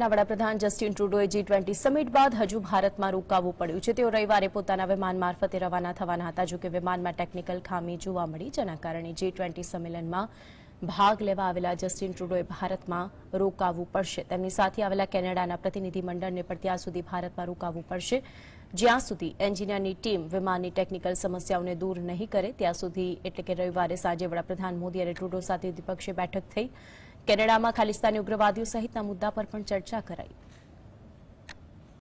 ના વડાપ્રધાન Justin Trudeau એ G20 summit બાદ હજુ ભારત માં રોકાવું પડ્યું છે તે રવિવારે પોતાના વિમાન મારફતે रवाना થવાના હતા જો કે વિમાનમાં ટેકનિકલ ખામી જોવા મળી જેના કારણે G20 સમિલન માં ભાગ લેવા આવેલા જસ્ટિન ટ્રુડો એ ભારત માં રોકાવું પડશે તેમની સાથે આવેલા કેનેડાના પ્રતિનિધિ મંડળને ત્યાં સુધી ભારત માં રોકાવું પડશે જ્યાં સુધી એન્જિનિયરની ટીમ વિમાનની ટેકનિકલ સમસ્યાઓને દૂર ન કરી ત્યાં સુધી એટલે કે રવિવારે સાજે વડાપ્રધાન મોદી અને ટ્રુડો સાથે દ્વિપક્ષીય બેઠક થઈ કેનેડામાં ખાલિસ્તાની ઉગ્રવાદીઓ સહિતના મુદ્દા પર પણ ચર્ચા કરાઈ